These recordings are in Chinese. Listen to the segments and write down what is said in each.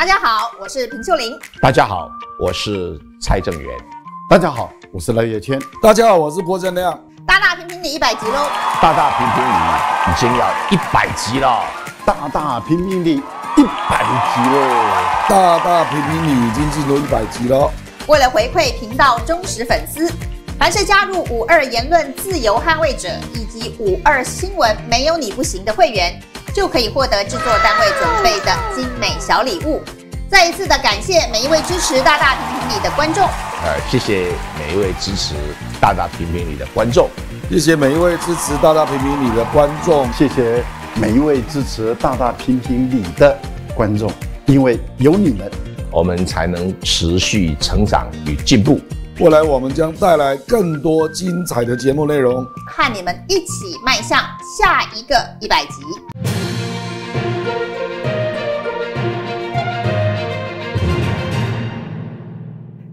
大家好，我是平秀玲。大家好，我是蔡正元。大家好，我是赖叶谦。大家好，我是郭正亮。大大平平的100集喽！大大平平你已经要100集了！大大平平的100集喽！大大平平你已经进入100集了！为了回馈频道忠实粉丝。凡是加入“五二言论自由捍卫者”以及“五二新闻没有你不行”的会员，就可以获得制作单位准备的精美小礼物。再一次的感谢每一位支持“大大评评理”的观众。呃，谢谢每一位支持“大大评评理”的观众，谢谢每一位支持“大大评评理”的观众，谢谢每一位支持“大大评评理”的观众，因为有你们，我们才能持续成长与进步。未来我们将带来更多精彩的节目内容，看你们一起迈向下一个一百集。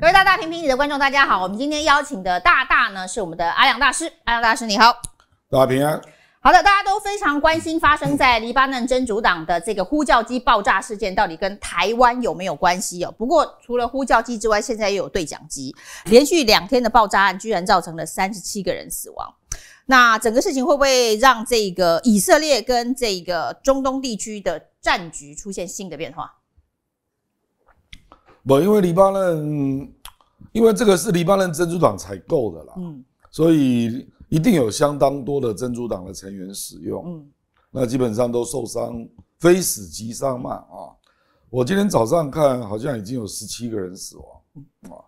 各位大大评评理的观众，大家好！我们今天邀请的大大呢，是我们的阿亮大师。阿亮大师，你好！大家平安。好的，大家都非常关心发生在黎巴嫩真主党的这个呼叫机爆炸事件，到底跟台湾有没有关系？哦，不过除了呼叫机之外，现在又有对讲机，连续两天的爆炸案，居然造成了三十七个人死亡。那整个事情会不会让这个以色列跟这个中东地区的战局出现新的变化？不，因为黎巴嫩，因为这个是黎巴嫩真主党采购的啦，嗯，所以。一定有相当多的珍珠党的成员使用，嗯，那基本上都受伤，非死即伤嘛啊！我今天早上看，好像已经有十七个人死亡，啊，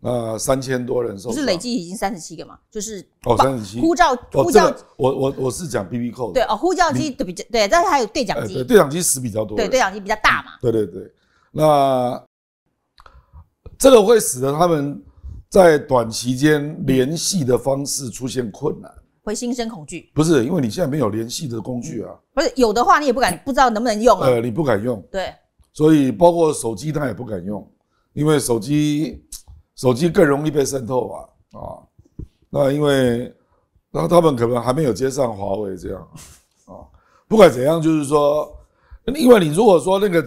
那三千多人受，不是累计已经三十七个嘛？就是哦，三十七呼叫呼叫，我我我是讲 B B 扣对哦，呼叫机比较对，但是还有对讲机，对讲机死比较多，对对讲机比较大嘛，对对对，那这个会使得他们。在短期间联系的方式出现困难，会心生恐惧，不是因为你现在没有联系的工具啊，不是有的话你也不敢不知道能不能用啊，呃，你不敢用，对，所以包括手机他也不敢用，因为手机手机更容易被渗透啊啊，那因为那他们可能还没有接上华为这样啊，不管怎样就是说，另外你如果说那个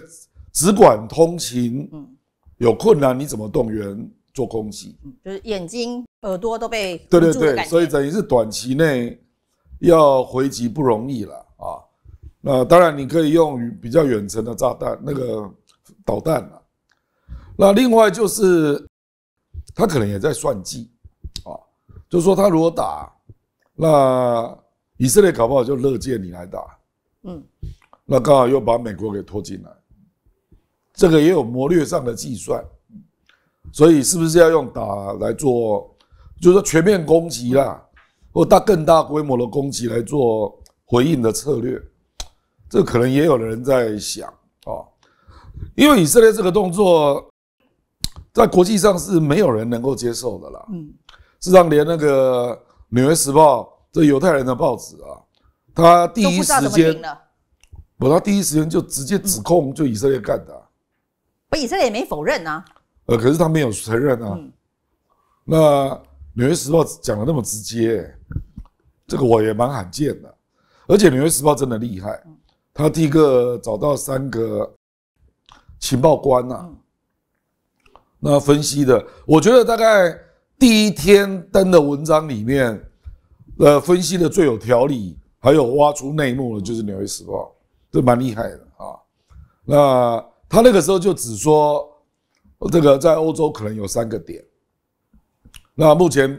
只管通勤，嗯，有困难你怎么动员？做攻击，就是眼睛、耳朵都被对对对，所以等于是短期内要回击不容易了啊。那当然你可以用比较远程的炸弹，那个导弹了。那另外就是他可能也在算计啊，就是说他如果打，那以色列搞不好就乐见你来打，嗯，那刚好又把美国给拖进来，这个也有谋略上的计算。所以，是不是要用打来做，就是说全面攻击啦，或大更大规模的攻击来做回应的策略？这可能也有人在想啊，因为以色列这个动作，在国际上是没有人能够接受的啦。嗯，事实上，连那个《纽约时报》这犹太人的报纸啊，他第一时间，不，他第一时间就直接指控就以色列干的。不，以色列也没否认啊。呃，可是他没有承认啊。那《纽约时报》讲的那么直接，这个我也蛮罕见的。而且《纽约时报》真的厉害，他第一个找到三个情报官呐。那分析的，我觉得大概第一天登的文章里面，呃，分析的最有条理，还有挖出内幕的，就是《纽约时报》，这蛮厉害的啊。那他那个时候就只说。这个在欧洲可能有三个点，那目前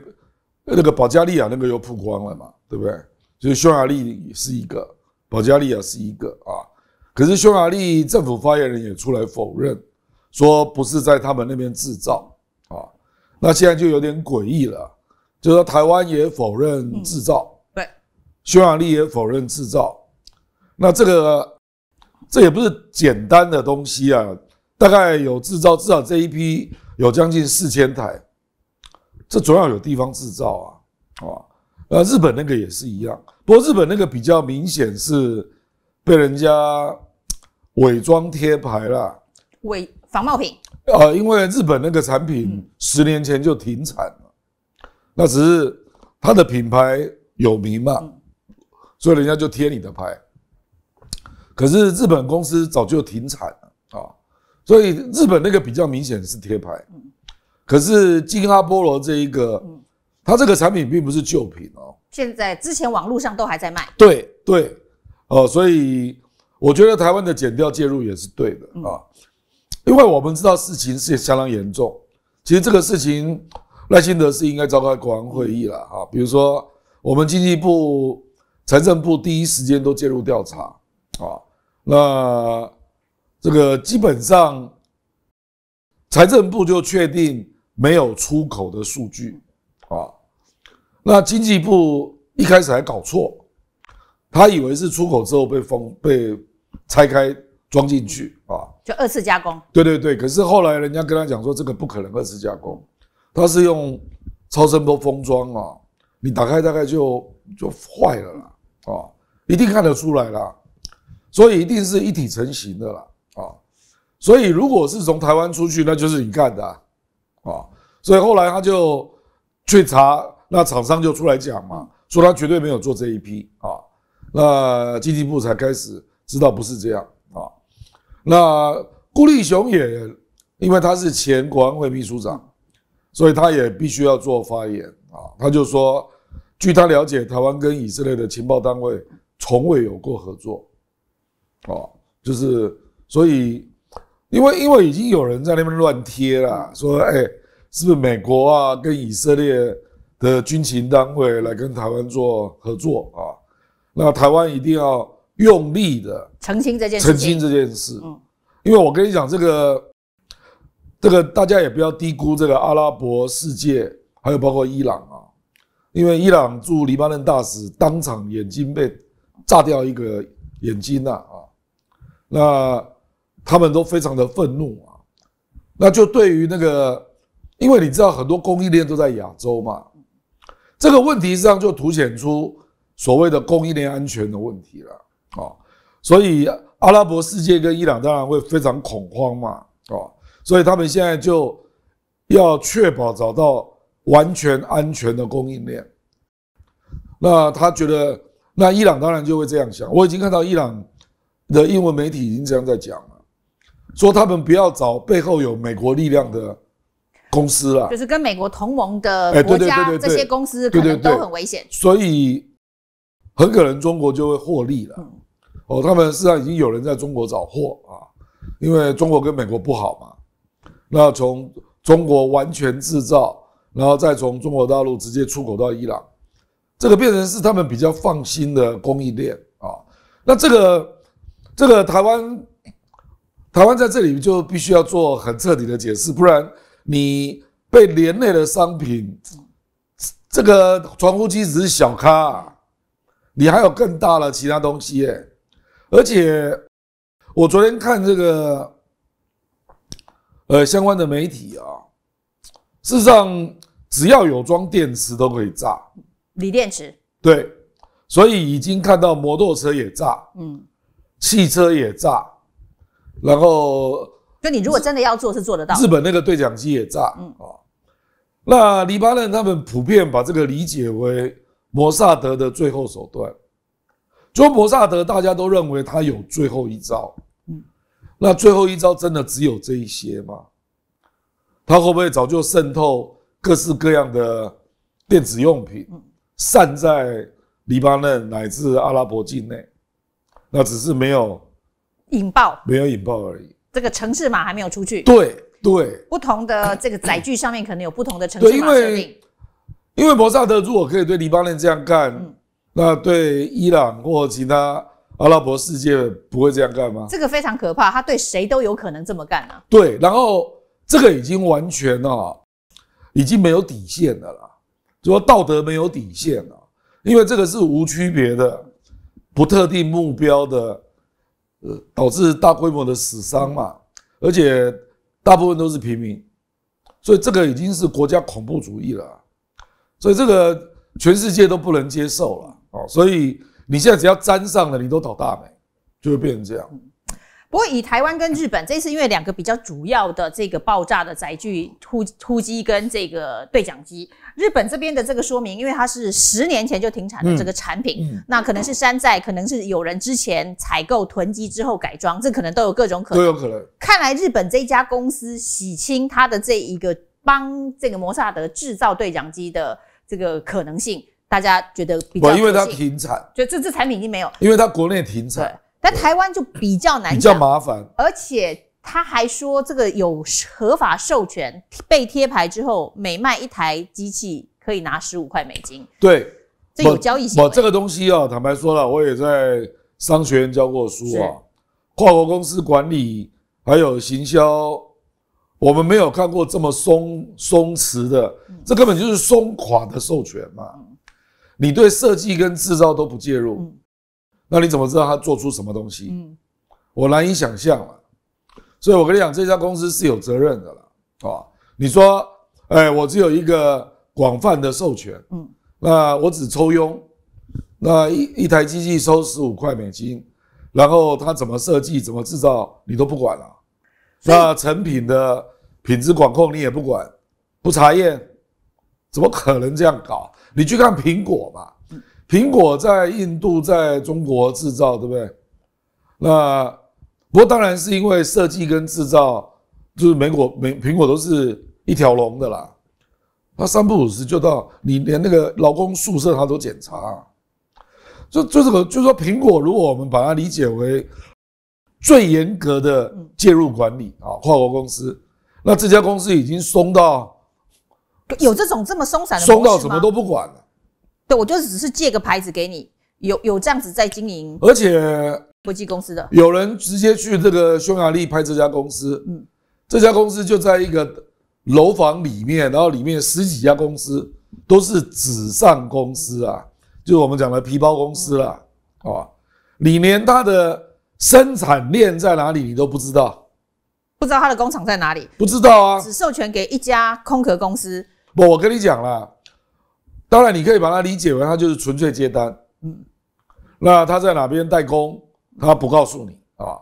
那个保加利亚那个又曝光了嘛，对不对？就是匈牙利是一个，保加利亚是一个啊，可是匈牙利政府发言人也出来否认，说不是在他们那边制造啊。那现在就有点诡异了，就是台湾也否认制造，对，匈牙利也否认制造，那这个这也不是简单的东西啊。大概有制造至少这一批有将近四千台，这总要有地方制造啊啊！呃，日本那个也是一样，不过日本那个比较明显是被人家伪装贴牌了，伪仿冒品啊，因为日本那个产品十年前就停产了，那只是它的品牌有名嘛，所以人家就贴你的牌。可是日本公司早就停产了啊。所以日本那个比较明显是贴牌，可是金阿波罗这一个，它这个产品并不是旧品哦，现在之前网络上都还在卖，对对，哦，所以我觉得台湾的减掉介入也是对的啊，因为我们知道事情是相当严重，其实这个事情赖清德是应该召开国安会议了啊，比如说我们经济部、财政部第一时间都介入调查啊，那。这个基本上，财政部就确定没有出口的数据，啊，那经济部一开始还搞错，他以为是出口之后被封被拆开装进去啊，就二次加工。对对对，可是后来人家跟他讲说，这个不可能二次加工，它是用超声波封装啊，你打开大概就就坏了啦啊，一定看得出来啦，所以一定是一体成型的啦。所以，如果是从台湾出去，那就是你干的，啊，所以后来他就去查，那厂商就出来讲嘛，说他绝对没有做这一批啊，那经济部才开始知道不是这样啊，那顾立雄也因为他是前国安会秘书长，所以他也必须要做发言啊，他就说，据他了解，台湾跟以色列的情报单位从未有过合作，哦，就是所以。因为因为已经有人在那边乱贴了，说哎，是不是美国啊跟以色列的军情单位来跟台湾做合作啊？那台湾一定要用力的澄清这件事，澄清这件事。嗯，因为我跟你讲这个这个大家也不要低估这个阿拉伯世界，还有包括伊朗啊，因为伊朗驻黎巴嫩大使当场眼睛被炸掉一个眼睛了啊，那。他们都非常的愤怒啊，那就对于那个，因为你知道很多供应链都在亚洲嘛，这个问题上就凸显出所谓的供应链安全的问题了啊，所以阿拉伯世界跟伊朗当然会非常恐慌嘛啊，所以他们现在就要确保找到完全安全的供应链。那他觉得，那伊朗当然就会这样想。我已经看到伊朗的英文媒体已经这样在讲。说他们不要找背后有美国力量的公司了，就是跟美国同盟的国家这些公司，可能都很危险。所以很可能中国就会获利了。哦，他们实际上已经有人在中国找货啊，因为中国跟美国不好嘛。那从中国完全制造，然后再从中国大陆直接出口到伊朗，这个变成是他们比较放心的供应链啊。那这个这个台湾。台湾在这里就必须要做很彻底的解释，不然你被连累的商品，这个传呼机只是小咖，你还有更大的其他东西耶。而且我昨天看这个，呃，相关的媒体啊，事实上只要有装电池都可以炸，锂电池。对，所以已经看到摩托车也炸，嗯，汽车也炸。然后，就你如果真的要做，是做得到。日本那个对讲机也炸，嗯那黎巴嫩他们普遍把这个理解为摩萨德的最后手段。就摩萨德，大家都认为他有最后一招，嗯。那最后一招真的只有这一些吗？他会不会早就渗透各式各样的电子用品，散在黎巴嫩乃至阿拉伯境内？那只是没有。引爆没有引爆而已，这个城市码还没有出去。对对，不同的这个载具上面可能有不同的城市码设定。因为，因为摩萨德如果可以对黎巴嫩这样干，那对伊朗或其他阿拉伯世界不会这样干吗？这个非常可怕，他对谁都有可能这么干啊。对，然后这个已经完全啊，已经没有底线的了，就说道德没有底线了，因为这个是无区别的，不特定目标的。呃，导致大规模的死伤嘛，而且大部分都是平民，所以这个已经是国家恐怖主义了，所以这个全世界都不能接受了哦，所以你现在只要沾上了，你都倒大霉，就会变成这样。不过以台湾跟日本，这次，因为两个比较主要的这个爆炸的载具突突击跟这个对讲机。日本这边的这个说明，因为它是十年前就停产的这个产品，那可能是山寨，可能是有人之前采购囤积之后改装，这可能都有各种可能。都有可能。看来日本这一家公司洗清它的这一个帮这个摩萨德制造对讲机的这个可能性，大家觉得比较。因为它停产，就这这产品已经没有。因为它国内停产。但台湾就比较难，比较麻烦，而且。他还说，这个有合法授权，被贴牌之后，每卖一台机器可以拿十五块美金。对，这有交易行为。这个东西啊，坦白说了，我也在商学院教过书啊，跨国公司管理还有行销，我们没有看过这么松松弛的，这根本就是松垮的授权嘛。你对设计跟制造都不介入，那你怎么知道他做出什么东西？嗯，我难以想象了。所以我跟你讲，这家公司是有责任的了，啊？你说，哎，我只有一个广泛的授权，嗯，那我只抽佣，那一一台机器收十五块美金，然后它怎么设计、怎么制造，你都不管了，那成品的品质管控你也不管，不查验，怎么可能这样搞？你去看苹果嘛，苹果在印度、在中国制造，对不对？那。不过当然是因为设计跟制造就是美国美苹果都是一条龙的啦，它三不五时就到你连那个劳工宿舍它都检查，就就这个就说苹果，如果我们把它理解为最严格的介入管理啊，跨国公司，那这家公司已经松到有这种这么松散的松到什么都不管了。对，我就只是借个牌子给你，有有这样子在经营，而且。国际公司的有人直接去这个匈牙利拍这家公司，嗯，这家公司就在一个楼房里面，然后里面十几家公司都是纸上公司啊，就是我们讲的皮包公司啦，啊，里面它的生产链在哪里你都不知道，不知道它的工厂在哪里，不知道啊，只授权给一家空壳公司。不，我跟你讲了，当然你可以把它理解为它就是纯粹接单，嗯，那它在哪边代工？他不告诉你，啊。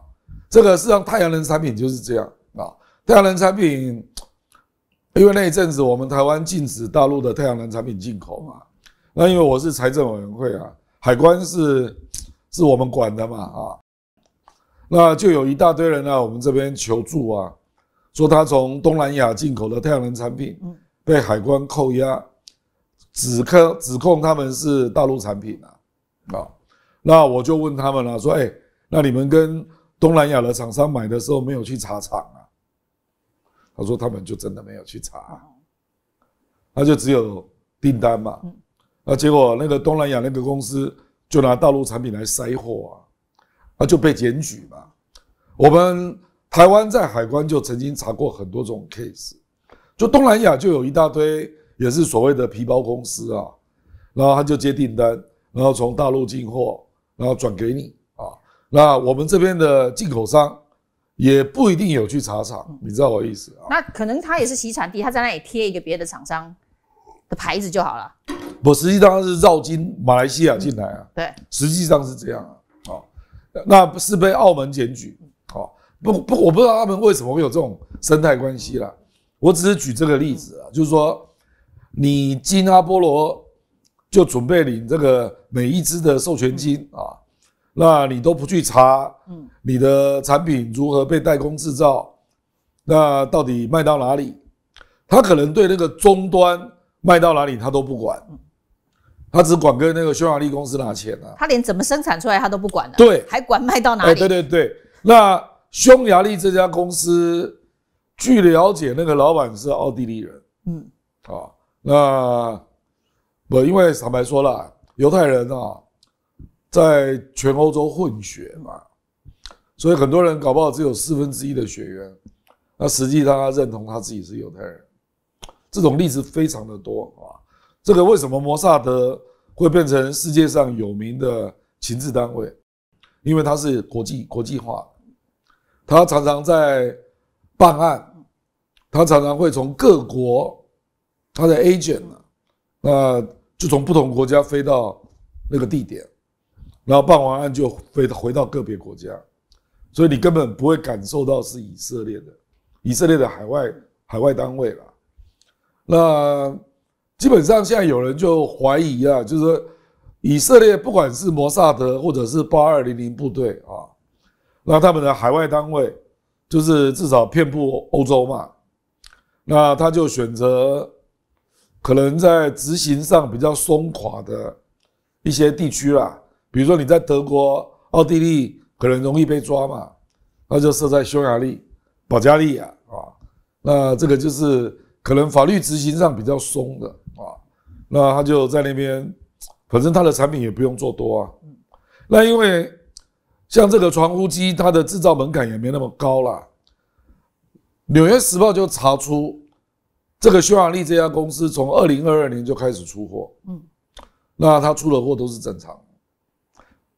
这个实际上太阳能产品就是这样啊。太阳能产品，因为那一阵子我们台湾禁止大陆的太阳能产品进口嘛，那因为我是财政委员会啊，海关是是我们管的嘛啊，那就有一大堆人啊，我们这边求助啊，说他从东南亚进口的太阳能产品被海关扣押，指控指控他们是大陆产品啊啊。那我就问他们了，说，哎，那你们跟东南亚的厂商买的时候没有去查厂啊？他说他们就真的没有去查，那就只有订单嘛。那结果那个东南亚那个公司就拿大陆产品来塞货啊，那就被检举嘛。我们台湾在海关就曾经查过很多种 case，就东南亚就有一大堆也是所谓的皮包公司啊，然后他就接订单，然后从大陆进货。然后转给你啊，那我们这边的进口商也不一定有去茶厂，你知道我意思啊？那可能他也是洗产地，他在那里贴一个别的厂商的牌子就好了。我实际上是绕经马来西亚进来啊，对，实际上是这样啊，啊，那是被澳门检举，啊，不不，我不知道他们为什么会有这种生态关系啦。我只是举这个例子啊，就是说你金阿波罗。就准备领这个每一只的授权金啊，那你都不去查，嗯，你的产品如何被代工制造，那到底卖到哪里？他可能对那个终端卖到哪里他都不管，他只管跟那个匈牙利公司拿钱啊，他连怎么生产出来他都不管了，对，还管卖到哪里？对对对，那匈牙利这家公司据了解，那个老板是奥地利人，嗯，啊，那。不，因为坦白说了，犹太人啊，在全欧洲混血嘛，所以很多人搞不好只有四分之一的血缘，那实际上他认同他自己是犹太人，这种例子非常的多啊。这个为什么摩萨德会变成世界上有名的情治单位？因为它是国际国际化，他常常在办案，他常常会从各国他的 agent 啊，那。就从不同国家飞到那个地点，然后办完案就飞回到个别国家，所以你根本不会感受到是以色列的以色列的海外海外单位了。那基本上现在有人就怀疑啊，就是以色列不管是摩萨德或者是八二零零部队啊，那他们的海外单位就是至少遍布欧洲嘛，那他就选择。可能在执行上比较松垮的一些地区啦，比如说你在德国、奥地利，可能容易被抓嘛，那就设在匈牙利、保加利亚啊。那这个就是可能法律执行上比较松的啊，那他就在那边，反正他的产品也不用做多啊。那因为像这个传呼机，它的制造门槛也没那么高啦。纽约时报》就查出。这个匈牙利这家公司从二零二二年就开始出货，嗯，那他出的货都是正常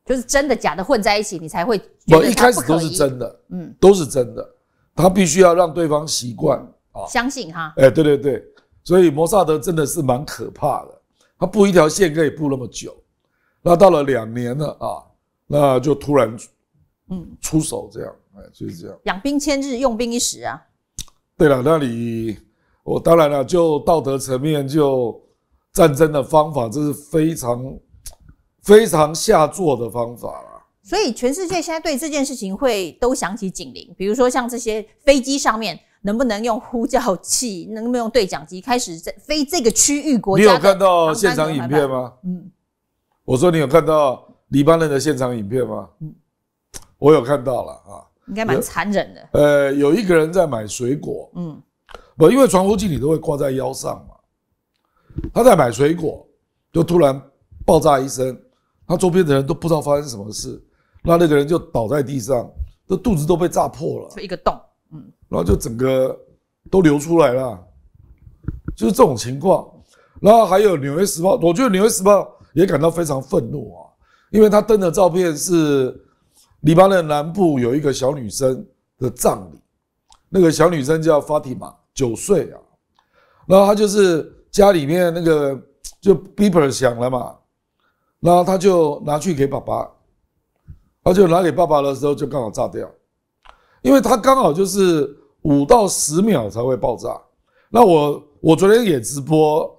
就是真的假的混在一起，你才会不一开始都是真的，嗯，都是真的，他必须要让对方习惯，相信哈，哎，对对对，所以摩萨德真的是蛮可怕的，他布一条线可以布那么久，那到了两年了啊，那就突然嗯出手这样，哎，就是这样，养兵千日用兵一时啊，对了，那你。我当然了，就道德层面，就战争的方法，这是非常非常下作的方法所以全世界现在对这件事情会都响起警铃，比如说像这些飞机上面能不能用呼叫器，能不能用对讲机开始在飞这个区域国家？你有看到现场影片吗？嗯，我说你有看到黎巴嫩的现场影片吗？嗯，我有看到了啊，应该蛮残忍的。呃，有一个人在买水果，嗯。不，因为传呼机你都会挂在腰上嘛。他在买水果，就突然爆炸一声，他周边的人都不知道发生什么事，那那个人就倒在地上，这肚子都被炸破了，就一个洞，嗯，然后就整个都流出来了，就是这种情况。然后还有《纽约时报》，我觉得《纽约时报》也感到非常愤怒啊，因为他登的照片是黎巴嫩南部有一个小女生的葬礼，那个小女生叫法蒂玛。九岁啊，然后他就是家里面那个就 p e p e r 响了嘛，然后他就拿去给爸爸，他就拿给爸爸的时候就刚好炸掉，因为他刚好就是五到十秒才会爆炸。那我我昨天也直播，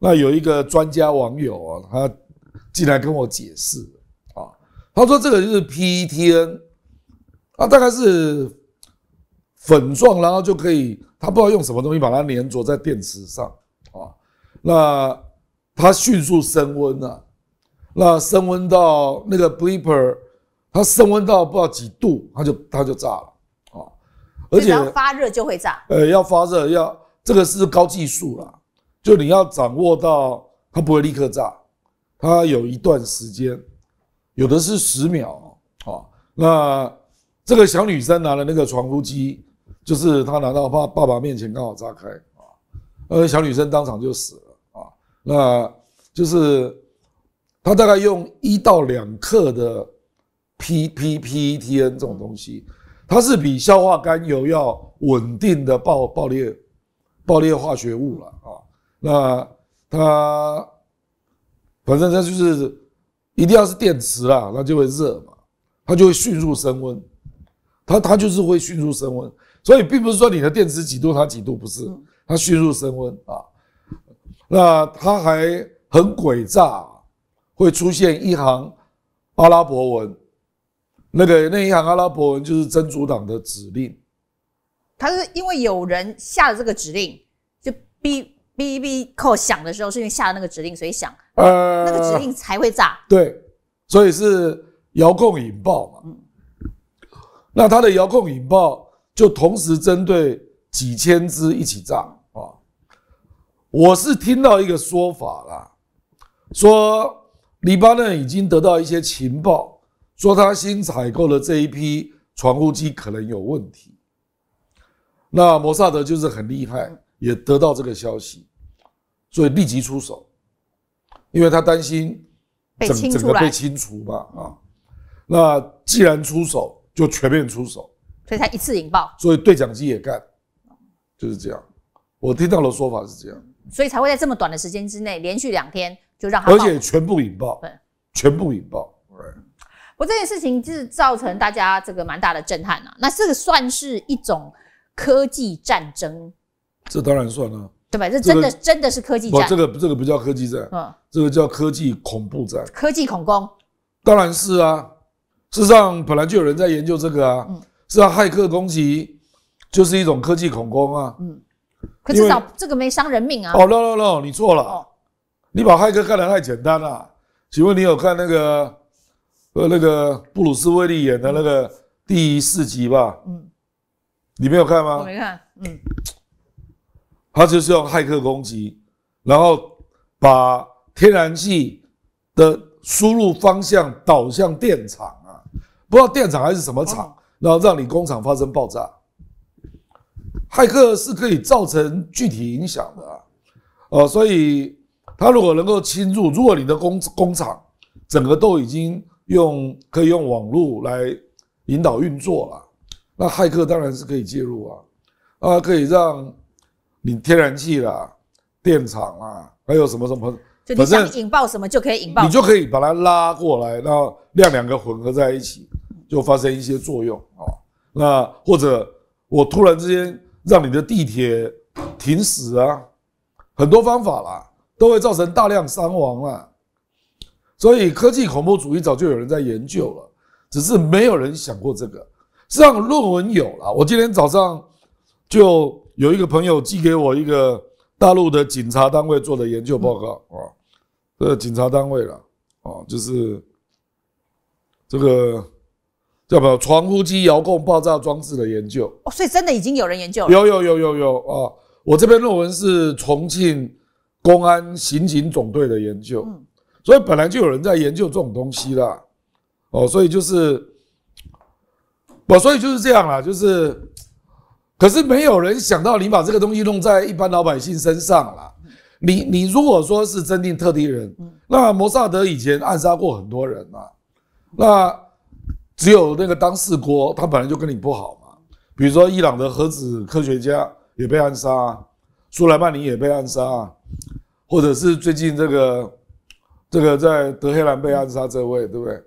那有一个专家网友啊，他进来跟我解释啊，他说这个就是 PETN 啊，大概是粉状，然后就可以。他不知道用什么东西把它粘着在电池上啊，那它迅速升温啊，那升温到那个 bripper，它升温到不知道几度，它就它就炸了啊，而且发热就会炸。呃，要发热要这个是高技术啦，就你要掌握到它不会立刻炸，它有一段时间，有的是十秒啊，那这个小女生拿了那个传呼机。就是他拿到爸爸爸面前刚好炸开啊，呃，小女生当场就死了啊。那就是他大概用一到两克的 P P P T N 这种东西，它是比硝化甘油要稳定的爆爆裂爆裂化学物了啊。那它反正它就是一定要是电池啊，那就会热嘛，它就会迅速升温，它它就是会迅速升温。所以并不是说你的电池几度，它几度不是，它迅速升温啊。那它还很诡诈，会出现一行阿拉伯文，那个那一行阿拉伯文就是真主党的指令。它是因为有人下了这个指令，就哔哔哔 l l 响的时候，是因为下了那个指令，所以响，呃，那个指令才会炸。对，所以是遥控引爆嘛。那它的遥控引爆。就同时针对几千只一起炸啊！我是听到一个说法啦，说黎巴嫩已经得到一些情报，说他新采购的这一批传呼机可能有问题。那摩萨德就是很厉害，也得到这个消息，所以立即出手，因为他担心整整个被清除嘛啊！那既然出手，就全面出手。所以才一次引爆，所以对讲机也干，就是这样。我听到的说法是这样，所以才会在这么短的时间之内连续两天就让他，而且全部引爆，全部引爆。我这件事情就是造成大家这个蛮大的震撼啊。那这个算是一种科技战争，这当然算了，对吧？这真的真的是科技战，这个这个不叫科技战，嗯，这个叫科技恐怖战，科技恐攻，当然是啊。事实上本来就有人在研究这个啊。是啊，骇客攻击就是一种科技恐攻啊。嗯，可至少这个没伤人命啊。哦，no no no，你错了，你把骇客看得太简单了。请问你有看那个呃那个布鲁斯·威利演的那个第四集吧？嗯，你没有看吗？我没看。嗯，他就是用骇客攻击，然后把天然气的输入方向导向电厂啊，不知道电厂还是什么厂。然后让你工厂发生爆炸，骇客是可以造成具体影响的啊，呃，所以他如果能够侵入，如果你的工工厂整个都已经用可以用网络来引导运作了，那骇客当然是可以介入啊，啊，可以让你天然气啦、电厂啊，还有什么什么，就你想引爆什么就可以引爆，你就可以把它拉过来，然后让两个混合在一起。就发生一些作用啊，那或者我突然之间让你的地铁停驶啊，很多方法啦，都会造成大量伤亡啦。所以科技恐怖主义早就有人在研究了，只是没有人想过这个。实际上，论文有了。我今天早上就有一个朋友寄给我一个大陆的警察单位做的研究报告啊，呃，警察单位了啊，就是这个。对吧？传呼机遥控爆炸装置的研究，哦，所以真的已经有人研究了。有有有有有啊！我这篇论文是重庆公安刑警总队的研究，嗯，所以本来就有人在研究这种东西啦。哦，所以就是，我所以就是这样啦，就是，可是没有人想到你把这个东西弄在一般老百姓身上啦。你你如果说是真定特定人，那摩萨德以前暗杀过很多人嘛，那。只有那个当事国，他本来就跟你不好嘛。比如说，伊朗的核子科学家也被暗杀，苏莱曼尼也被暗杀，或者是最近这个这个在德黑兰被暗杀这位，对不对？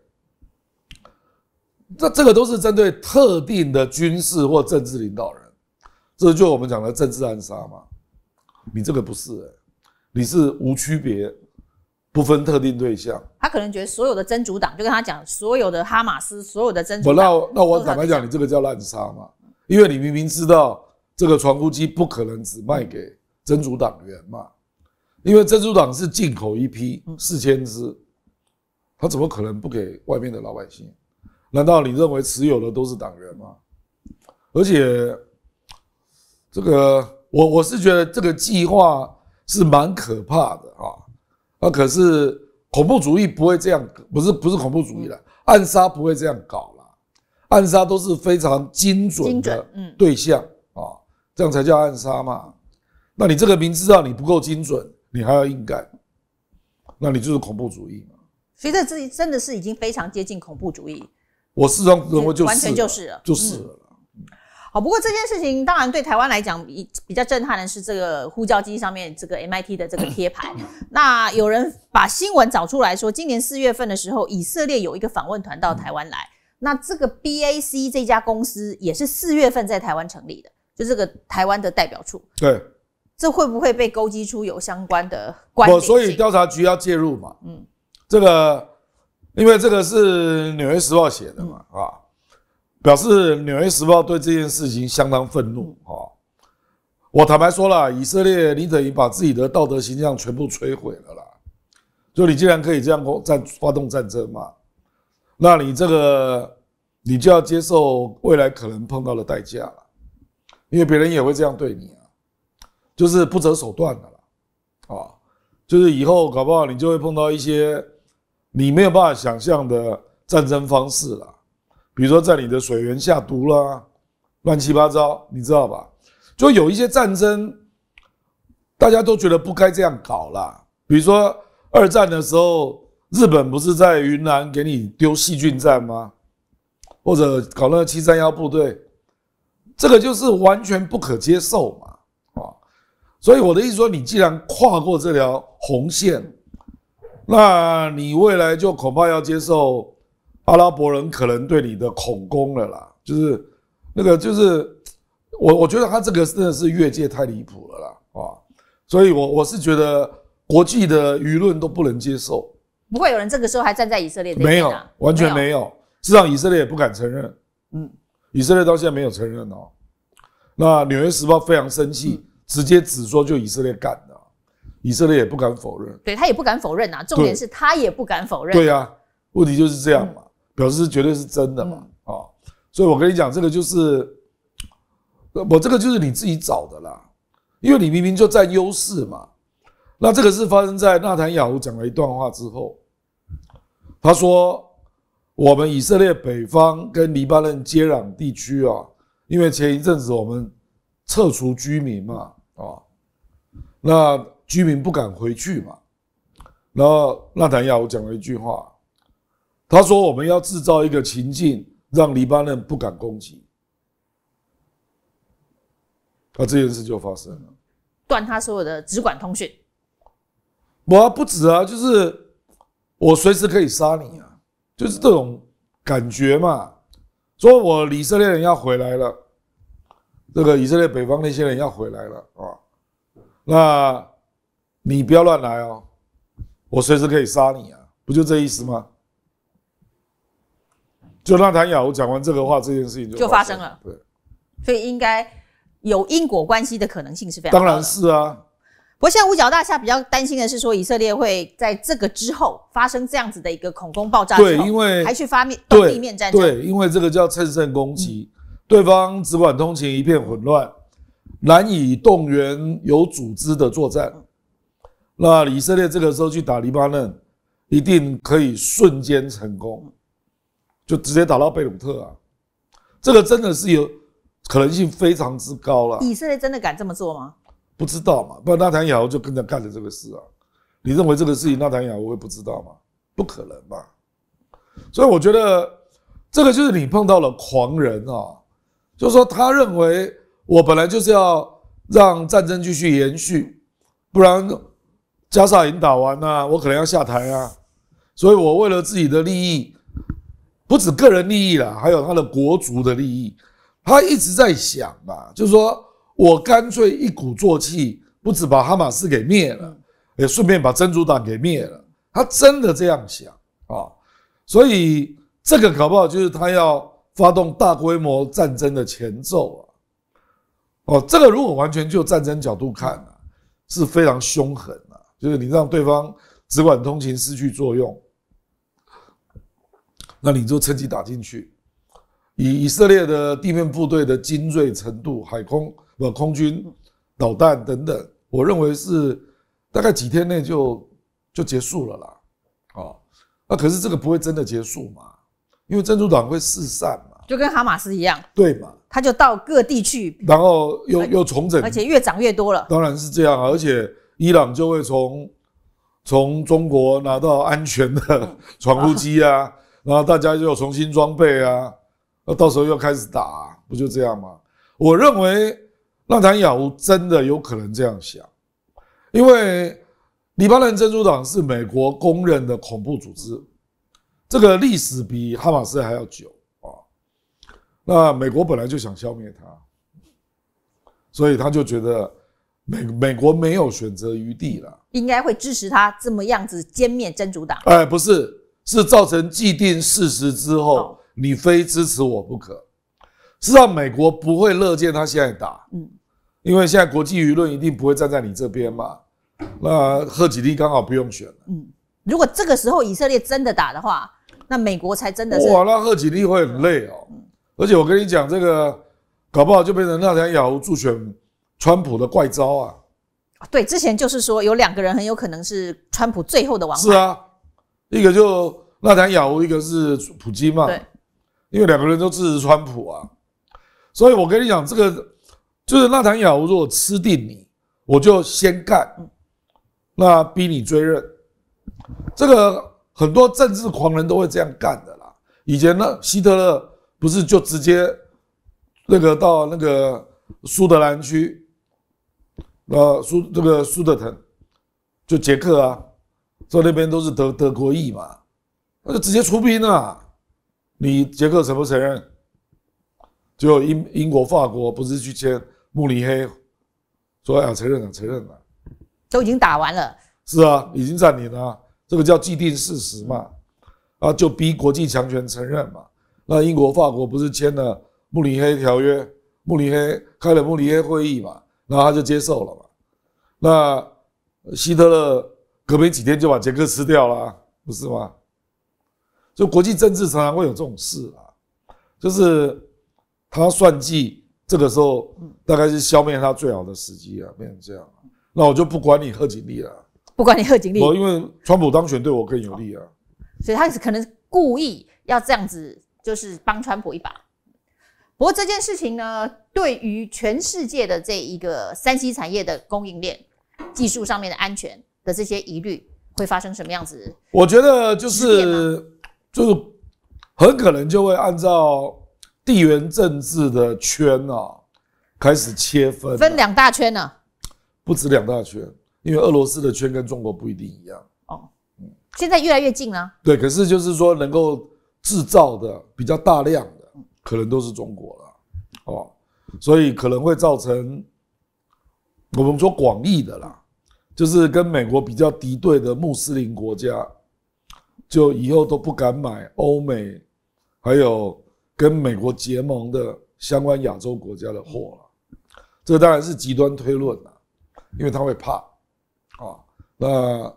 这这个都是针对特定的军事或政治领导人，这就我们讲的政治暗杀嘛。你这个不是，你是无区别。不分特定对象，他可能觉得所有的真主党就跟他讲，所有的哈马斯，所有的真主，我那那我坦白讲，你这个叫滥杀嘛，因为你明明知道这个传呼机不可能只卖给真主党员嘛，因为真主党是进口一批四千只，他怎么可能不给外面的老百姓？难道你认为持有的都是党员吗？而且，这个我我是觉得这个计划是蛮可怕的啊。那可是恐怖主义不会这样，不是不是恐怖主义了，暗杀不会这样搞了，暗杀都是非常精准的，嗯，对象啊，这样才叫暗杀嘛。那你这个明知道你不够精准，你还要硬干，那你就是恐怖主义嘛。所以这真真的是已经非常接近恐怖主义。我实上认为就是，完全就是了，就是了。好，不过这件事情当然对台湾来讲，比较震撼的是这个呼叫机上面这个 MIT 的这个贴牌。那有人把新闻找出来说，今年四月份的时候，以色列有一个访问团到台湾来，那这个 BAC 这家公司也是四月份在台湾成立的，就这个台湾的代表处。对，这会不会被勾稽出有相关的关系？我所以调查局要介入嘛？嗯，这个因为这个是《纽约时报》写的嘛，啊。表示《纽约时报》对这件事情相当愤怒啊！我坦白说了，以色列你等于把自己的道德形象全部摧毁了啦。就你既然可以这样战发动战争嘛，那你这个你就要接受未来可能碰到的代价了，因为别人也会这样对你啊，就是不择手段的啦啊！就是以后搞不好你就会碰到一些你没有办法想象的战争方式了。比如说，在你的水源下毒了，乱七八糟，你知道吧？就有一些战争，大家都觉得不该这样搞啦。比如说二战的时候，日本不是在云南给你丢细菌战吗？或者搞那个七三幺部队，这个就是完全不可接受嘛，啊！所以我的意思说，你既然跨过这条红线，那你未来就恐怕要接受。阿拉伯人可能对你的恐攻了啦，就是那个，就是我我觉得他这个真的是越界太离谱了啦啊，所以我我是觉得国际的舆论都不能接受，不会有人这个时候还站在以色列没有完全没有，至上以色列也不敢承认，嗯，以色列到现在没有承认哦。那《纽约时报》非常生气，直接指说就以色列干的，以色列也不敢否认，对他也不敢否认啊，重点是他也不敢否认，对呀，问题就是这样嘛。表示是绝对是真的嘛啊，所以我跟你讲，这个就是我这个就是你自己找的啦，因为你明明就在优势嘛。那这个是发生在纳坦雅胡讲了一段话之后，他说：“我们以色列北方跟黎巴嫩接壤地区啊，因为前一阵子我们撤除居民嘛啊，那居民不敢回去嘛，然后纳坦雅胡讲了一句话。”他说：“我们要制造一个情境，让黎巴嫩不敢攻击。”那这件事就发生了，断他所有的直管通讯。我不止啊，就是我随时可以杀你啊，就是这种感觉嘛。说我以色列人要回来了，这个以色列北方那些人要回来了啊，那你不要乱来哦，我随时可以杀你啊，不就这意思吗？就纳坦雅欧讲完这个话，这件事情就就发生了。对，所以应该有因果关系的可能性是非常。当然是啊。不过现在五角大厦比较担心的是，说以色列会在这个之后发生这样子的一个恐攻爆炸。对，因为还去发对地面战。对，因为这个叫趁胜攻击，对方只管通勤，一片混乱，难以动员有组织的作战。那以色列这个时候去打黎巴嫩，一定可以瞬间成功。就直接打到贝鲁特啊，这个真的是有可能性非常之高了。你现在真的敢这么做吗？不知道嘛？不，然纳坦雅胡就跟着干了这个事啊。你认为这个事情，纳坦雅胡会不知道吗？不可能嘛。所以我觉得这个就是你碰到了狂人啊，就是说他认为我本来就是要让战争继续延续，不然加沙已经打完了，我可能要下台啊。所以我为了自己的利益。不止个人利益了，还有他的国足的利益。他一直在想嘛，就是说我干脆一鼓作气，不止把哈马斯给灭了，也顺便把真主党给灭了。他真的这样想啊，所以这个搞不好就是他要发动大规模战争的前奏啊。哦，这个如果完全就战争角度看啊，是非常凶狠啊，就是你让对方只管通勤失去作用。那你就趁机打进去，以以色列的地面部队的精锐程度、海空不空军、导弹等等，我认为是大概几天内就就结束了啦。啊，那可是这个不会真的结束嘛？因为珍珠港会四散嘛，就跟哈马斯一样，对嘛？他就到各地去，然后又又重整，而且越长越多了。当然是这样，而且伊朗就会从从中国拿到安全的传 呼机啊。那大家就重新装备啊，那到时候又开始打，不就这样吗？我认为，让谭雅茹真的有可能这样想，因为黎巴嫩真主党是美国公认的恐怖组织，这个历史比哈马斯还要久啊。那美国本来就想消灭他，所以他就觉得美美国没有选择余地了。应该会支持他这么样子歼灭真主党。哎，不是。是造成既定事实之后，你非支持我不可。是道美国不会乐见他现在打，嗯，因为现在国际舆论一定不会站在你这边嘛。那赫吉利刚好不用选，嗯。如果这个时候以色列真的打的话，那美国才真的哇，那赫吉利会很累哦。而且我跟你讲，这个搞不好就变成那天雅虎助选川普的怪招啊。对，之前就是说有两个人很有可能是川普最后的王牌。是啊。一个就纳坦雅胡，一个是普京嘛，对，因为两个人都支持川普啊，所以我跟你讲，这个就是纳坦雅胡如果吃定你，我就先干，那逼你追认，这个很多政治狂人都会这样干的啦。以前呢，希特勒不是就直接那个到那个苏德兰区，那苏这个苏德腾，就捷克啊。说那边都是德德国裔嘛，那就直接出兵了。你捷克承不承认？就英英国、法国不是去签慕尼黑，说要承认了，承认了，都已经打完了。是啊，已经占领了。这个叫既定事实嘛，啊，就逼国际强权承认嘛。那英国、法国不是签了慕尼黑条约，慕尼黑开了慕尼黑会议嘛，然后他就接受了嘛。那希特勒。隔没几天就把捷克吃掉了，不是吗？就国际政治常常会有这种事啊，就是他算计这个时候大概是消灭他最好的时机啊，变成这样。那我就不管你贺锦丽了，不管你贺锦丽，我因为川普当选对我更有利啊，所以他可能故意要这样子，就是帮川普一把。不过这件事情呢，对于全世界的这一个三 C 产业的供应链技术上面的安全。的这些疑虑会发生什么样子？我觉得就是就是很可能就会按照地缘政治的圈啊开始切分，分两大圈呢，不止两大圈，因为俄罗斯的圈跟中国不一定一样哦。现在越来越近了。对，可是就是说能够制造的比较大量的，可能都是中国了哦，所以可能会造成我们说广义的啦。就是跟美国比较敌对的穆斯林国家，就以后都不敢买欧美，还有跟美国结盟的相关亚洲国家的货了。这当然是极端推论了，因为他会怕啊。那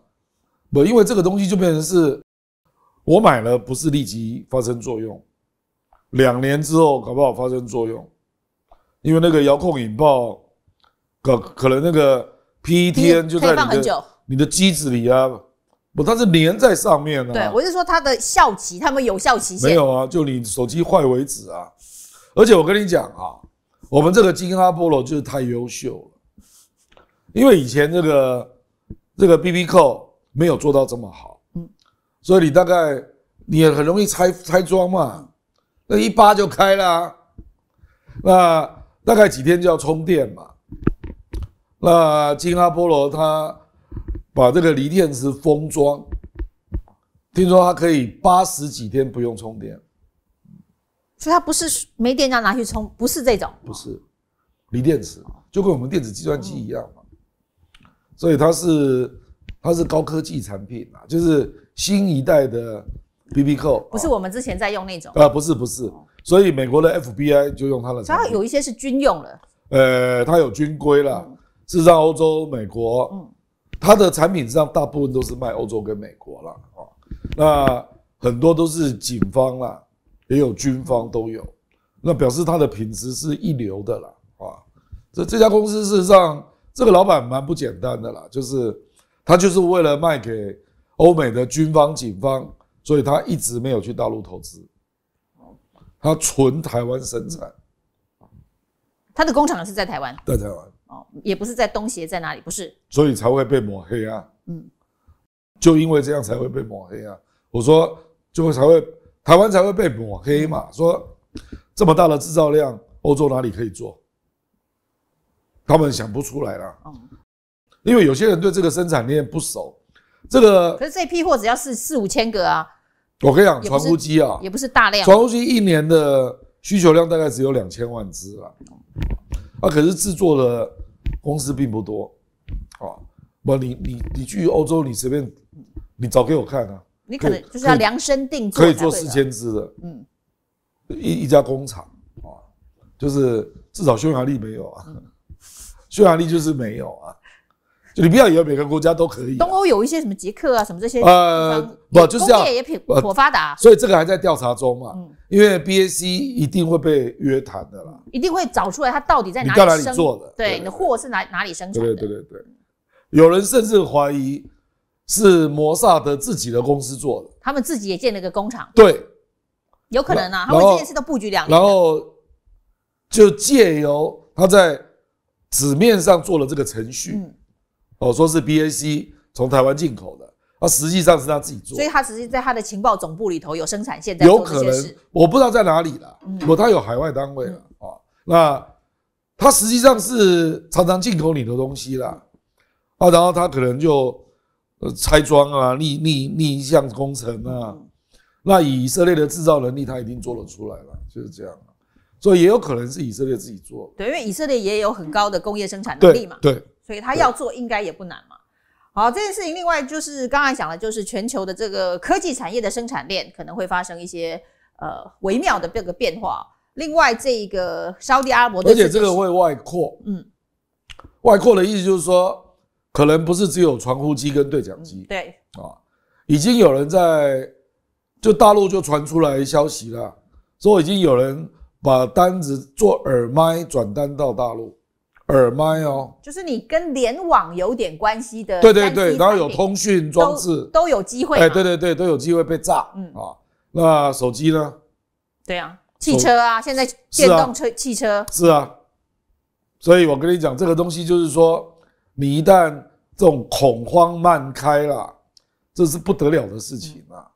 不，因为这个东西就变成是，我买了不是立即发生作用，两年之后搞不好发生作用，因为那个遥控引爆，可可能那个。P T N 就在你的你的机子里啊，不，它是连在上面啊。对，我是说它的效期，它们有效期没有啊？就你手机坏为止啊。而且我跟你讲啊，我们这个金阿波罗就是太优秀了，因为以前这个这个 B B 扣没有做到这么好，所以你大概你也很容易拆拆装嘛，那一扒就开了，那大概几天就要充电嘛。那金阿波罗它把这个锂电池封装，听说它可以八十几天不用充电，所以它不是没电要拿去充，不是这种。不是，锂电池就跟我们电子计算机一样嘛，所以它是它是高科技产品啊，就是新一代的 BB 扣，不是我们之前在用那种。呃，不是不是，所以美国的 FBI 就用它的。它有一些是军用的。呃，它有军规了。事实上，欧洲、美国，嗯，它的产品实际上大部分都是卖欧洲跟美国了啊。那很多都是警方啦，也有军方都有，那表示它的品质是一流的啦啊。这这家公司事实上，这个老板蛮不简单的啦，就是他就是为了卖给欧美的军方、警方，所以他一直没有去大陆投资他纯台湾生产，他的工厂是在台湾，在台湾。哦，也不是在东邪在哪里？不是，所以才会被抹黑啊。嗯，就因为这样才会被抹黑啊。我说，就会才会台湾才会被抹黑嘛。说这么大的制造量，欧洲哪里可以做？他们想不出来了。嗯，因为有些人对这个生产链不熟。这个可是这批货只要四四五千个啊。我跟你讲，传呼机啊，也不是大量。传呼机一年的需求量大概只有两千万只啊。啊，可是制作的公司并不多，啊，不，你你你去欧洲，你随便，你找给我看啊。你可能就是要量身定做，可以做四千只的，嗯，一一家工厂啊，就是至少匈牙利没有啊，匈牙利就是没有啊。你不要以为每个国家都可以。东欧有一些什么捷克啊，什么这些呃，不就是要工业也挺我发达，所以这个还在调查中嘛。因为 BAC 一定会被约谈的啦，一定会找出来他到底在哪生做的。对，你的货是哪哪里生？产对对对对，有人甚至怀疑是摩萨德自己的公司做的，他们自己也建了个工厂。对，有可能啊，他们这件事都布局两年，然后就借由他在纸面上做了这个程序。嗯哦，说是 BAC 从台湾进口的，那实际上是他自己做，所以他实际在他的情报总部里头有生产线在有可能我不知道在哪里了，如果他有海外单位了啊，那他实际上是常常进口你的东西啦，啊，然后他可能就拆装啊、逆逆逆向工程啊，那以色列的制造能力他一定做得出来了，就是这样，所以也有可能是以色列自己做。对，因为以色列也有很高的工业生产能力嘛。对。所以他要做应该也不难嘛。好，这件事情，另外就是刚才讲的，就是全球的这个科技产业的生产链可能会发生一些呃微妙的这个变化。另外，这个沙迪阿伯，而且这个会外扩，嗯，外扩的意思就是说，可能不是只有传呼机跟对讲机，对啊，已经有人在就大陆就传出来消息了，说已经有人把单子做耳麦转单到大陆。耳麦哦，就是你跟联网有点关系的，对对对，然后有通讯装置，都有机会，哎，对对对，都有机会被炸。嗯啊，那手机呢？对啊，汽车啊，现在电动车、汽车是啊，所以我跟你讲，这个东西就是说，你一旦这种恐慌漫开了，这是不得了的事情啊。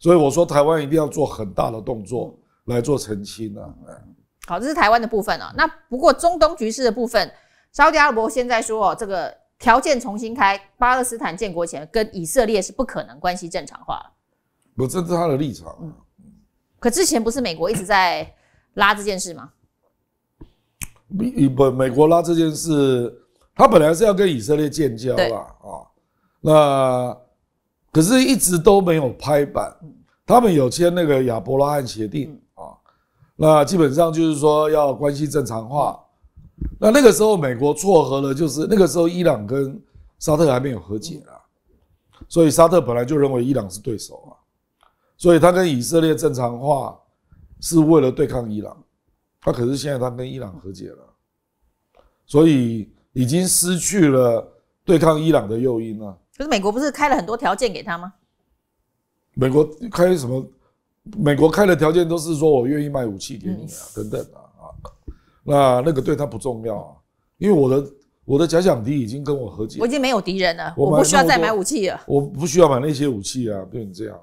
所以我说，台湾一定要做很大的动作来做澄清嗯好，这是台湾的部分啊。那不过中东局势的部分，沙特阿拉伯现在说哦，这个条件重新开，巴勒斯坦建国前跟以色列是不可能关系正常化了。不，这是他的立场。嗯。可之前不是美国一直在拉这件事吗？美美美国拉这件事，他本来是要跟以色列建交啦啊。那可是一直都没有拍板。他们有签那个亚伯拉罕协定。那基本上就是说要关系正常化，那那个时候美国撮合了，就是那个时候伊朗跟沙特还没有和解啊，所以沙特本来就认为伊朗是对手啊，所以他跟以色列正常化是为了对抗伊朗，他可是现在他跟伊朗和解了，所以已经失去了对抗伊朗的诱因了。可是美国不是开了很多条件给他吗？美国开什么？美国开的条件都是说我愿意卖武器给你啊，等等啊，啊，那那个对他不重要啊，因为我的我的假想敌已经跟我和解，我已经没有敌人了，我不需要再买武器了，我不需要买那些武器啊，变成这样，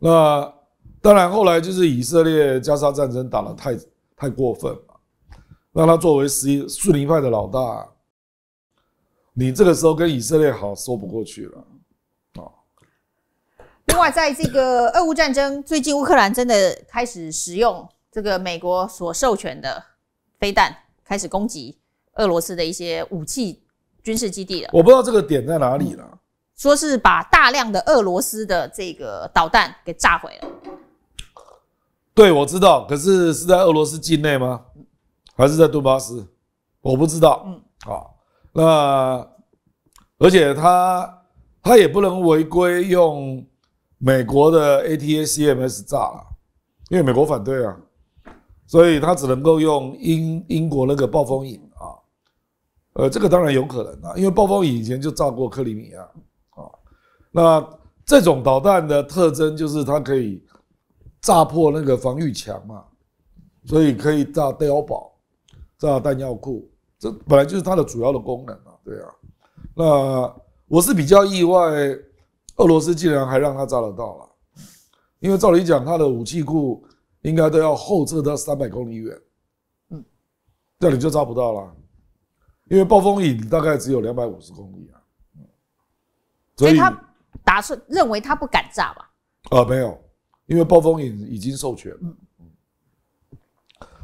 那当然后来就是以色列加沙战争打得太太过分了，让他作为什一逊尼派的老大，你这个时候跟以色列好说不过去了。另外，在这个俄乌战争，最近乌克兰真的开始使用这个美国所授权的飞弹，开始攻击俄罗斯的一些武器军事基地了。我不知道这个点在哪里了。说是把大量的俄罗斯的这个导弹给炸毁了。对，我知道。可是是在俄罗斯境内吗？还是在顿巴斯？我不知道。嗯，好，那而且他他也不能违规用。美国的 A T A C M S 炸了，因为美国反对啊，所以他只能够用英英国那个暴风影啊，呃，这个当然有可能啊，因为暴风影以前就炸过克里米亚啊。那这种导弹的特征就是它可以炸破那个防御墙嘛，所以可以炸碉堡、炸弹药库，这本来就是它的主要的功能啊。对啊，那我是比较意外。俄罗斯竟然还让他炸得到了，因为照理讲，他的武器库应该都要后撤到三百公里远，嗯，那你就炸不到了，因为暴风影大概只有两百五十公里啊。所以他打算认为他不敢炸吧？啊，没有，因为暴风影已经授权。嗯嗯。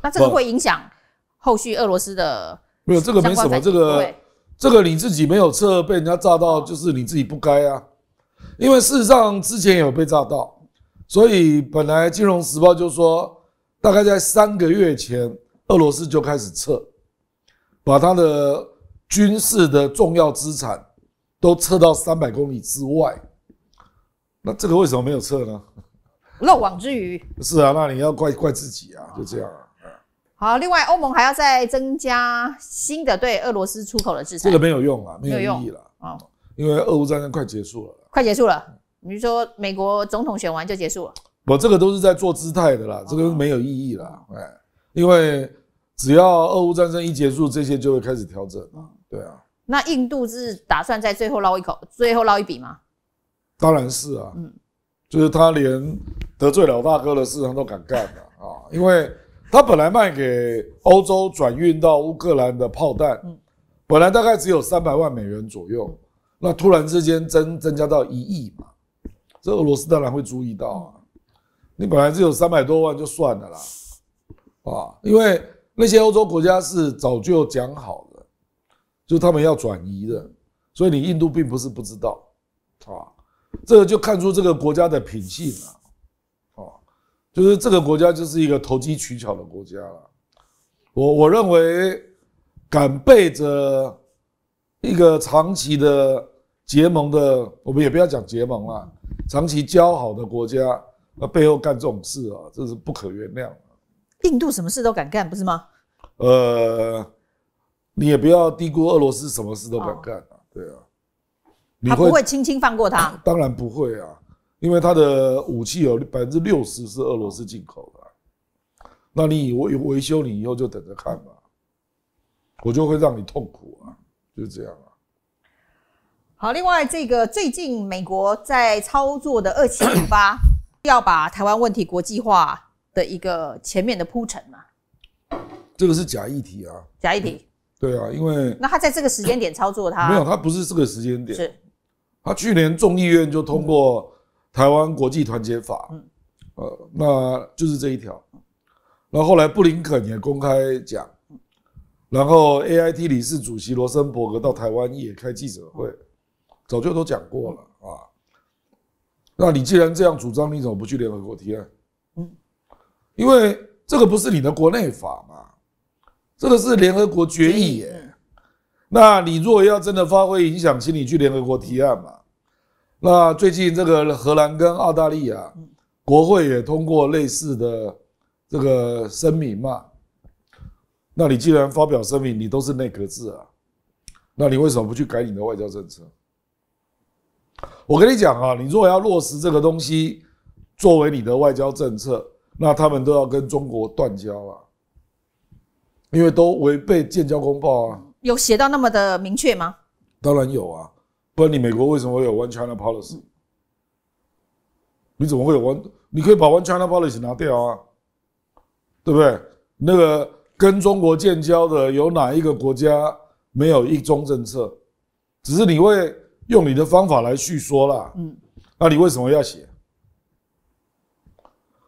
那这个会影响后续俄罗斯的？没有，这个没什么。这个这个你自己没有撤，被人家炸到，就是你自己不该啊。因为事实上之前有被炸到，所以本来《金融时报》就说，大概在三个月前，俄罗斯就开始撤，把他的军事的重要资产都撤到三百公里之外。那这个为什么没有撤呢？漏网之鱼。是啊，那你要怪怪自己啊，就这样啊。好，另外欧盟还要再增加新的对俄罗斯出口的制裁，这个没有用啊，没有意义了啊，因为俄乌战争快结束了。快结束了，你说美国总统选完就结束了？我这个都是在做姿态的啦，这个没有意义啦，哎，因为只要俄乌战争一结束，这些就会开始调整。对啊，那印度是打算在最后捞一口、最后捞一笔吗？当然是啊，嗯，就是他连得罪老大哥的事他都敢干的啊，因为他本来卖给欧洲转运到乌克兰的炮弹，本来大概只有三百万美元左右。那突然之间增增加到一亿嘛，这俄罗斯当然会注意到啊，你本来只有三百多万就算了啦，啊，因为那些欧洲国家是早就讲好的，就他们要转移的，所以你印度并不是不知道啊，这个就看出这个国家的品性了，啊。就是这个国家就是一个投机取巧的国家了，我我认为敢背着。一个长期的结盟的，我们也不要讲结盟了，长期交好的国家，那背后干这种事啊，这是不可原谅。印度什么事都敢干，不是吗？呃，你也不要低估俄罗斯，什么事都敢干啊。对啊，他不会轻轻放过他。当然不会啊，因为他的武器有百分之六十是俄罗斯进口的，那你维维修，你以后就等着看吧，我就会让你痛苦。就这样啊。好，另外这个最近美国在操作的二七五八，要把台湾问题国际化的一个前面的铺陈嘛？这个是假议题啊，假议题。对啊，因为那他在这个时间点操作，他没有，他不是这个时间点。是，他去年众议院就通过台湾国际团结法，嗯，呃，那就是这一条。那后来布林肯也公开讲。然后 A I T 理事主席罗森伯格到台湾也开记者会，早就都讲过了啊。那你既然这样主张，你怎么不去联合国提案？嗯，因为这个不是你的国内法嘛，这个是联合国决议。那你如果要真的发挥影响，请你去联合国提案嘛。那最近这个荷兰跟澳大利亚国会也通过类似的这个声明嘛。那你既然发表声明，你都是内阁制啊，那你为什么不去改你的外交政策？我跟你讲啊，你如果要落实这个东西作为你的外交政策，那他们都要跟中国断交了，因为都违背建交公报啊。有写到那么的明确吗？当然有啊，不然你美国为什么会有 One China Policy？你怎么会有 One？你可以把 One China Policy 拿掉啊，对不对？那个。跟中国建交的有哪一个国家没有一中政策？只是你会用你的方法来叙说啦。嗯，那你为什么要写？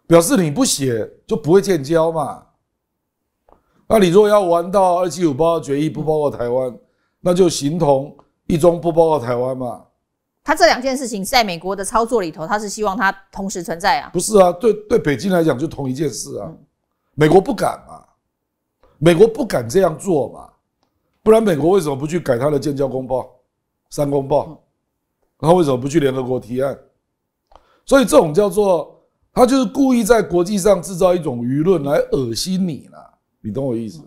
表示你不写就不会建交嘛。那你若要玩到二七五八决议不包括台湾，那就形同一中不包括台湾嘛。他这两件事情在美国的操作里头，他是希望它同时存在啊？不是啊，对对，北京来讲就同一件事啊。美国不敢嘛。美国不敢这样做嘛？不然美国为什么不去改他的建交公报、三公报？他为什么不去联合国提案？所以这种叫做他就是故意在国际上制造一种舆论来恶心你啦，你懂我意思？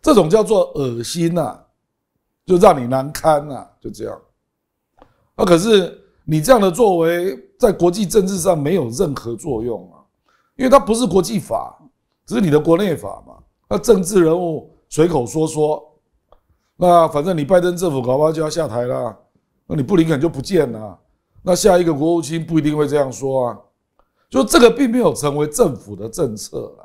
这种叫做恶心呐，就让你难堪呐，就这样。啊，可是你这样的作为在国际政治上没有任何作用啊，因为它不是国际法，只是你的国内法嘛。那政治人物随口说说，那反正你拜登政府搞不好就要下台了，那你不林肯就不见了。那下一个国务卿不一定会这样说啊，就这个并没有成为政府的政策啊，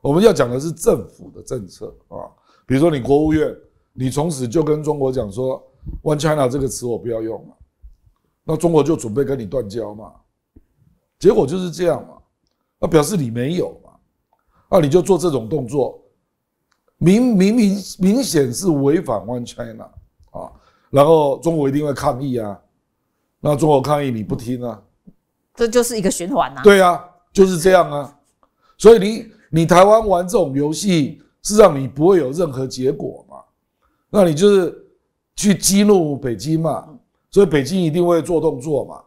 我们要讲的是政府的政策啊，比如说你国务院，你从此就跟中国讲说 “one China” 这个词我不要用了，那中国就准备跟你断交嘛，结果就是这样嘛，那表示你没有。啊，你就做这种动作，明明明明显是违反 One China 啊，然后中国一定会抗议啊，那中国抗议你不听啊，这就是一个循环呐。对啊，就是这样啊，所以你你台湾玩这种游戏，是让你不会有任何结果嘛，那你就是去激怒北京嘛，所以北京一定会做动作嘛，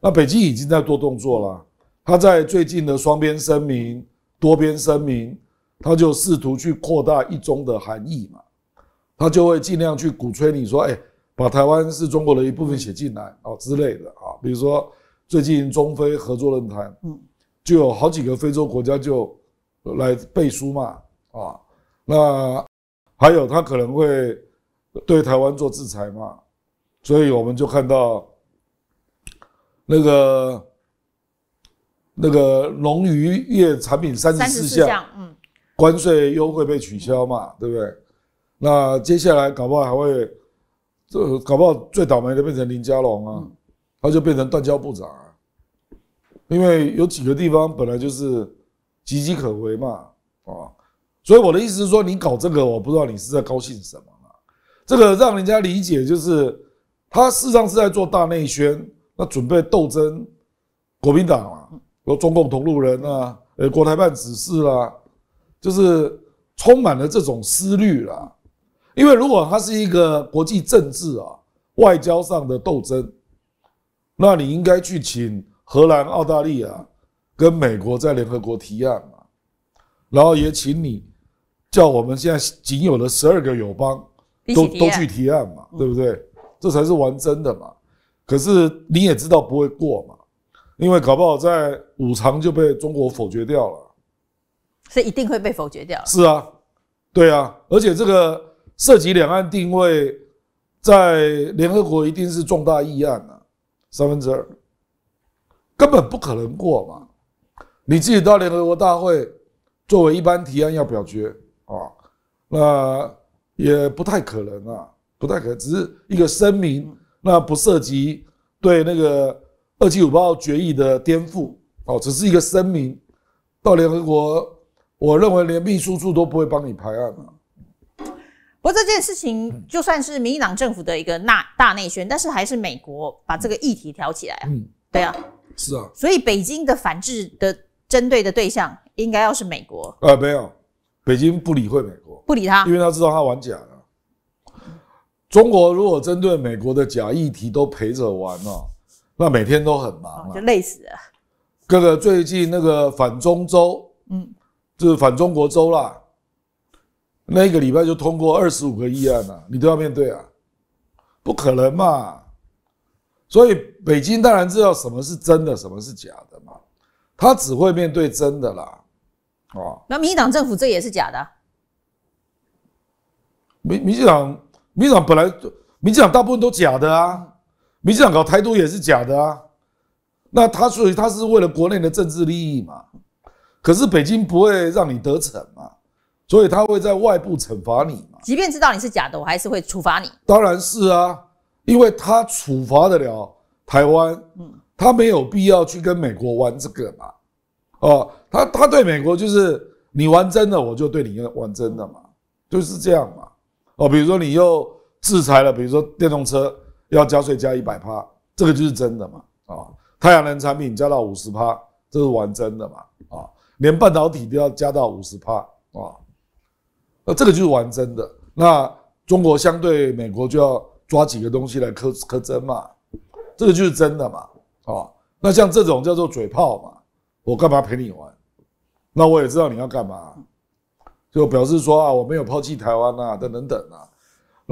那北京已经在做动作了，他在最近的双边声明。多边声明，他就试图去扩大一中的含义嘛，他就会尽量去鼓吹你说，哎，把台湾是中国的一部分写进来啊之类的啊，比如说最近中非合作论坛，嗯，就有好几个非洲国家就来背书嘛啊，那还有他可能会对台湾做制裁嘛，所以我们就看到那个。那个龙鱼业产品三十四项，嗯，关税优惠被取消嘛，对不对？那接下来搞不好还会，这搞不好最倒霉的变成林佳龙啊，他就变成断交部长啊，因为有几个地方本来就是岌岌可危嘛，啊，所以我的意思是说，你搞这个，我不知道你是在高兴什么啊，这个让人家理解就是他事实上是在做大内宣，那准备斗争，国民党嘛。有中共同路人啊，呃，国台办指示啦，就是充满了这种思虑啦。因为如果它是一个国际政治啊、外交上的斗争，那你应该去请荷兰、澳大利亚跟美国在联合国提案嘛，然后也请你叫我们现在仅有的十二个友邦都都去提案嘛，对不对？这才是完真的嘛。可是你也知道不会过嘛。因为搞不好在五常就被中国否决掉了，是一定会被否决掉是啊，对啊，而且这个涉及两岸定位，在联合国一定是重大议案啊，三分之二根本不可能过嘛。你自己到联合国大会作为一般提案要表决啊，那也不太可能啊，不太可能，只是一个声明，那不涉及对那个。二七五八号决议的颠覆哦，只是一个声明到联合国，我认为连秘书处都不会帮你排案啊。不过这件事情就算是民进党政府的一个大大内宣，但是还是美国把这个议题挑起来啊。嗯，对啊，是啊，所以北京的反制的针对的对象应该要是美国。呃，没有，北京不理会美国，不理他，因为他知道他玩假了。中国如果针对美国的假议题都陪着玩呢？那每天都很忙，就累死了。哥哥，最近那个反中州，嗯，就是反中国州啦，那一个礼拜就通过二十五个议案了，你都要面对啊，不可能嘛。所以北京当然知道什么是真的，什么是假的嘛，他只会面对真的啦。哦，那民进党政府这也是假的。民民进党，民进党本来民进党大部分都假的啊。民进党搞台独也是假的啊，那他所以他是为了国内的政治利益嘛，可是北京不会让你得逞嘛，所以他会在外部惩罚你。即便知道你是假的，我还是会处罚你。当然是啊，因为他处罚得了台湾，嗯，他没有必要去跟美国玩这个嘛。哦，他他对美国就是你玩真的，我就对你玩真的嘛，就是这样嘛。哦，比如说你又制裁了，比如说电动车。要加税加一百趴，这个就是真的嘛？啊，太阳能产品加到五十趴，这是玩真的嘛？啊，连半导体都要加到五十趴啊，那这个就是玩真的。那中国相对美国就要抓几个东西来苛苛真嘛，这个就是真的嘛？啊，那像这种叫做嘴炮嘛，我干嘛陪你玩？那我也知道你要干嘛，就表示说啊，我没有抛弃台湾啊，等等等啊。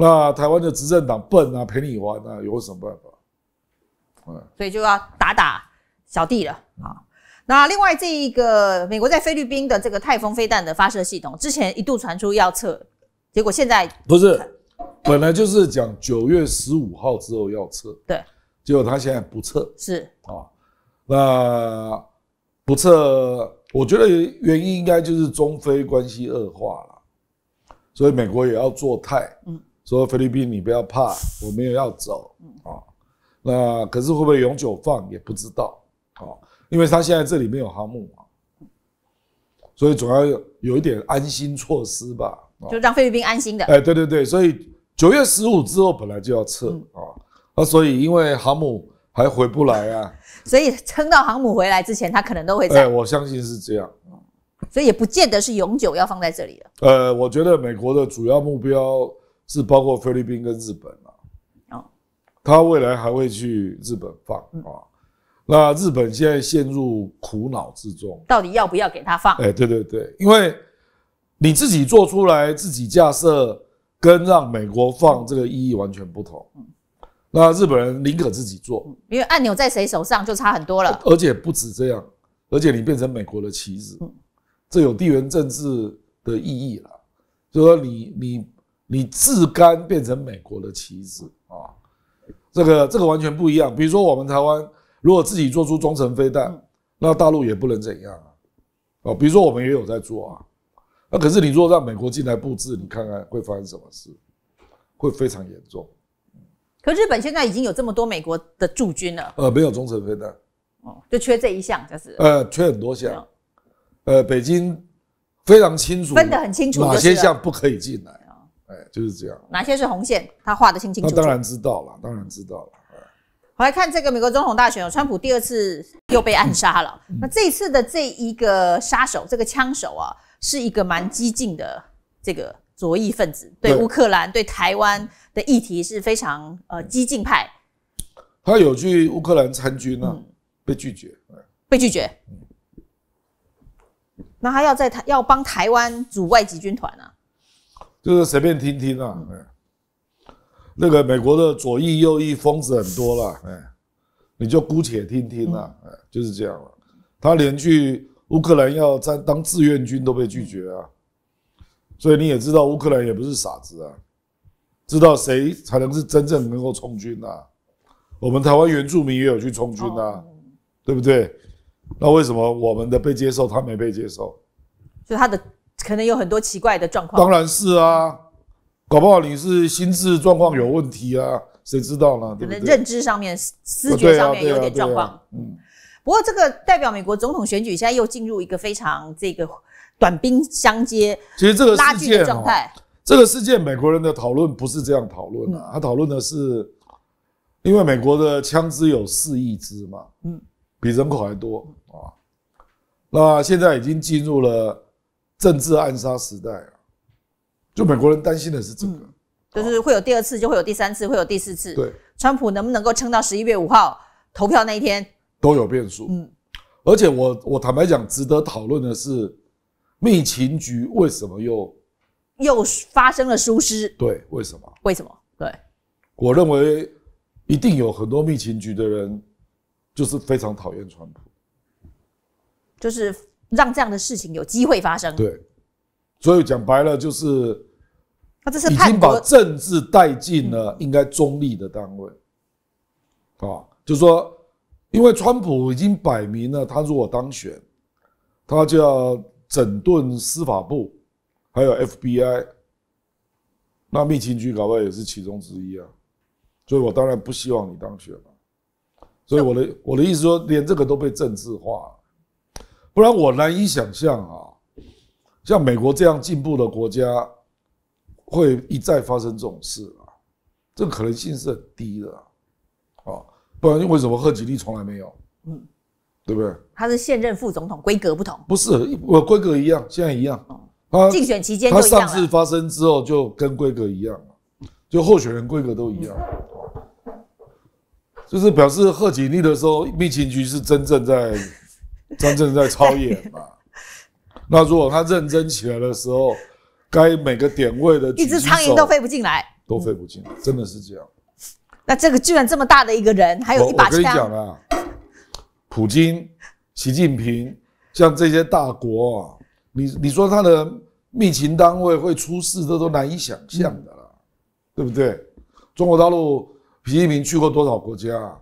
那台湾的执政党笨啊，陪你玩啊，有什么办法？嗯，所以就要打打小弟了啊。那另外这一个美国在菲律宾的这个泰丰飞弹的发射系统，之前一度传出要撤，结果现在不是，本来就是讲九月十五号之后要撤，对，结果他现在不撤，是啊，那不撤，我觉得原因应该就是中非关系恶化了，所以美国也要做态，嗯。说菲律宾，你不要怕，我没也要走啊。那可是会不会永久放也不知道啊，因为他现在这里没有航母嘛，所以总要有有一点安心措施吧，就让菲律宾安心的。哎，对对对，所以九月十五之后本来就要撤啊，那所以因为航母还回不来啊，所以撑到航母回来之前，他可能都会在。哎，我相信是这样。所以也不见得是永久要放在这里的。呃，我觉得美国的主要目标。是包括菲律宾跟日本啊，哦，他未来还会去日本放啊，那日本现在陷入苦恼之中，到底要不要给他放？哎，对对对，因为你自己做出来、自己架设，跟让美国放这个意义完全不同。嗯，那日本人宁可自己做，因为按钮在谁手上就差很多了。而且不止这样，而且你变成美国的棋子，这有地缘政治的意义了。就说你你。你自甘变成美国的棋子啊，这个这个完全不一样。比如说，我们台湾如果自己做出中程飞弹，那大陆也不能怎样啊。哦，比如说我们也有在做啊。那可是你果让美国进来布置，你看看会发生什么事，会非常严重。可日本现在已经有这么多美国的驻军了。呃，没有中程飞弹。哦，就缺这一项就是。呃，缺很多项。呃，北京非常清楚，分得很清楚哪些项不可以进来。哎，就是这样。哪些是红线？他画的清清楚楚。当然知道了，当然知道了。哎，我来看这个美国总统大选川普第二次又被暗杀了。那这次的这一个杀手，这个枪手啊，是一个蛮激进的这个左翼分子，对乌克兰、对台湾的议题是非常呃激进派。他有去乌克兰参军啊？被拒绝，被拒绝。那他要在台要帮台湾组外籍军团啊？就是随便听听啊，那个美国的左翼右翼疯子很多了，哎，你就姑且听听啦，就是这样了。他连去乌克兰要参当志愿军都被拒绝啊，所以你也知道乌克兰也不是傻子啊，知道谁才能是真正能够充军啊。我们台湾原住民也有去充军呐，对不对？那为什么我们的被接受，他没被接受？就他的。可能有很多奇怪的状况。当然是啊，搞不好你是心智状况有问题啊，谁知道呢？可能认知上面、思觉上面有点状况。嗯，不过这个代表美国总统选举现在又进入一个非常这个短兵相接，其实这个事的状态，这个事件美国人的讨论不是这样讨论啊，他讨论的是因为美国的枪支有四亿支嘛，嗯，比人口还多啊，那现在已经进入了。政治暗杀时代啊，就美国人担心的是这个，就是会有第二次，就会有第三次，会有第四次。对，川普能不能够撑到十一月五号投票那一天，都有变数。嗯，而且我我坦白讲，值得讨论的是，密情局为什么又又发生了疏失？对，为什么？为什么？对，我认为一定有很多密情局的人就是非常讨厌川普，就是。让这样的事情有机会发生。对，所以讲白了就是，他这是已经把政治带进了应该中立的单位啊。就说，因为川普已经摆明了，他如果当选，他就要整顿司法部，还有 FBI，那密情局搞不好也是其中之一啊。所以我当然不希望你当选嘛。所以我的我的意思说，连这个都被政治化。不然我难以想象啊，像美国这样进步的国家，会一再发生这种事啊，这可能性是很低的，啊，不然为什么贺吉利从来没有？嗯，对不对？他是现任副总统，规格不同。不是，我规格一样，现在一样。他竞选期间，他上次发生之后就跟规格一样，就候选人规格都一样，就是表示贺锦丽的时候，秘情局是真正在。真震在超演嘛？那如果他认真起来的时候，该每个点位的，一只苍蝇都飞不进来，都飞不进来，真的是这样。那这个居然这么大的一个人，还有一把枪。我跟你讲啊，普京、习近平，像这些大国，你你说他的密情单位会出事，这都难以想象的，对不对？中国大陆，习近平去过多少国家？啊？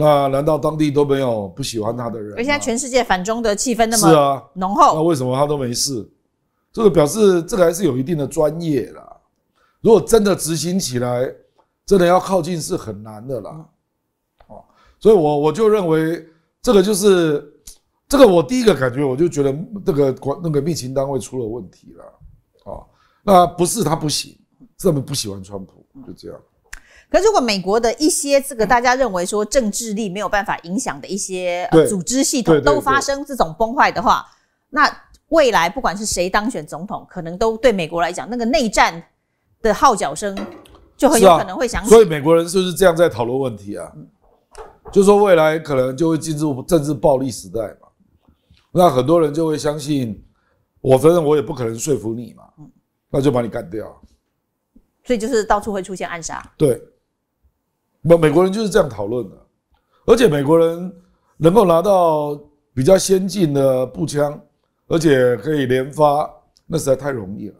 那难道当地都没有不喜欢他的人？现在全世界反中的气氛那么浓厚，那为什么他都没事？这个表示这个还是有一定的专业啦。如果真的执行起来，真的要靠近是很难的啦。哦，所以我我就认为这个就是这个，我第一个感觉我就觉得这个国那个密情单位出了问题了。啊，那不是他不行，这么不喜欢川普就这样。可如果美国的一些这个大家认为说政治力没有办法影响的一些组织系统都发生这种崩坏的话，那未来不管是谁当选总统，可能都对美国来讲，那个内战的号角声就很有可能会响起。所以美国人是不是这样在讨论问题啊，就说未来可能就会进入政治暴力时代嘛。那很多人就会相信，我反正我也不可能说服你嘛，那就把你干掉。所以就是到处会出现暗杀。对。不，美国人就是这样讨论的，而且美国人能够拿到比较先进的步枪，而且可以连发，那实在太容易了。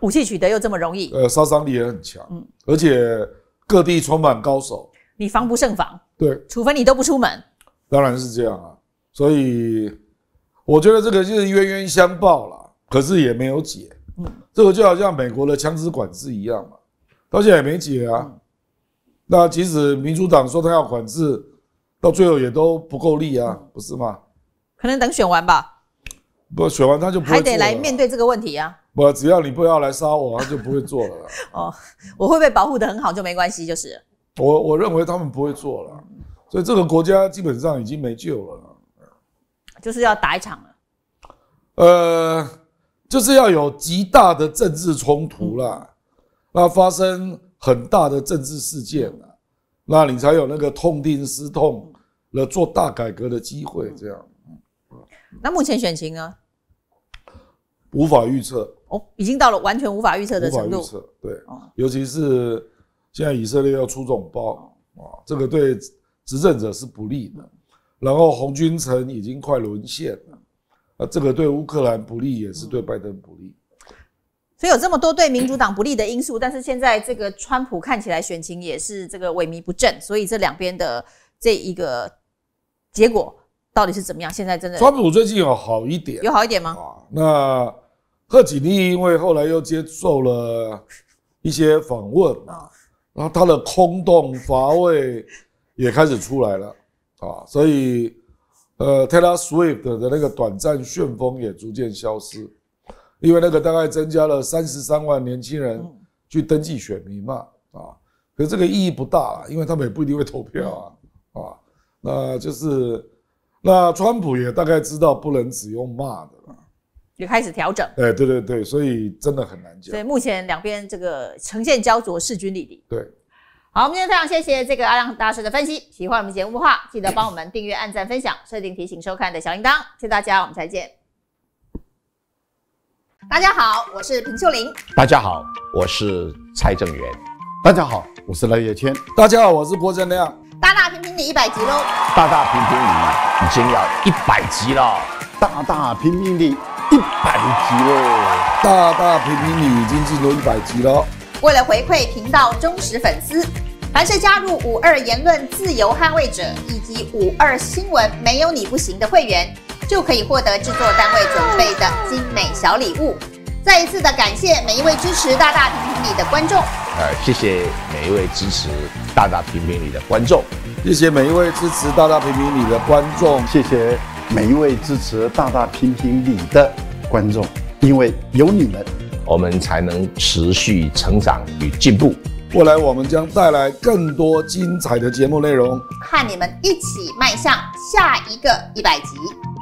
武器取得又这么容易，呃，杀伤力也很强。嗯，而且各地充满高手，你防不胜防。对，除非你都不出门，当然是这样啊。所以我觉得这个就是冤冤相报了，可是也没有解。嗯，这个就好像美国的枪支管制一样嘛，到现在也没解啊。那即使民主党说他要管制，到最后也都不够力啊，不是吗？可能等选完吧。不选完他就不还得来面对这个问题啊。不，只要你不要来杀我，他就不会做了。哦，我会被保护的很好，就没关系，就是。我我认为他们不会做了，所以这个国家基本上已经没救了。就是要打一场了。呃，就是要有极大的政治冲突了，那发生。很大的政治事件啊，那你才有那个痛定思痛了做大改革的机会。这样，那目前选情呢？无法预测哦，已经到了完全无法预测的程度。对，尤其是现在以色列要出总包啊，这个对执政者是不利的。然后，红军城已经快沦陷了，啊，这个对乌克兰不利，也是对拜登不利。有这么多对民主党不利的因素，但是现在这个川普看起来选情也是这个萎靡不振，所以这两边的这一个结果到底是怎么样？现在真的川普最近有好一点？有好一点吗？啊，那贺锦丽因为后来又接受了一些访问啊，然后他的空洞乏味也开始出来了啊，所以呃，Taylor Swift 的那个短暂旋风也逐渐消失。因为那个大概增加了三十三万年轻人去登记选民嘛，啊，可是这个意义不大，因为他们也不一定会投票啊，啊，那就是，那川普也大概知道不能只用骂的了，也开始调整。哎，对对对，所以真的很难讲。所以目前两边这个呈现焦灼，势均力敌。对，好，我们今天非常谢谢这个阿亮大师的分析。喜欢我们节目的话，记得帮我们订阅、按赞、分享、设定提醒、收看的小铃铛。谢谢大家，我们再见。大家好，我是平秀玲。大家好，我是蔡正元。大家好，我是赖叶谦。大家好，我是郭正亮。大大平平你一百集喽！大大平平你已经要一百集了！大大平平你一百集喽！大大平平你已经进入一百集了。为了回馈频道忠实粉丝，凡是加入五二言论自由捍卫者以及五二新闻没有你不行的会员。就可以获得制作单位准备的精美小礼物。再一次的感谢每一位支持大大评评理的观众。呃，谢谢每一位支持大大评评理的观众。谢谢每一位支持大大评评理的观众。谢谢每一位支持大大评评理的观众。因为有你们，我们才能持续成长与进步。未来我们将带来更多精彩的节目内容，看你们一起迈向下一个一百集。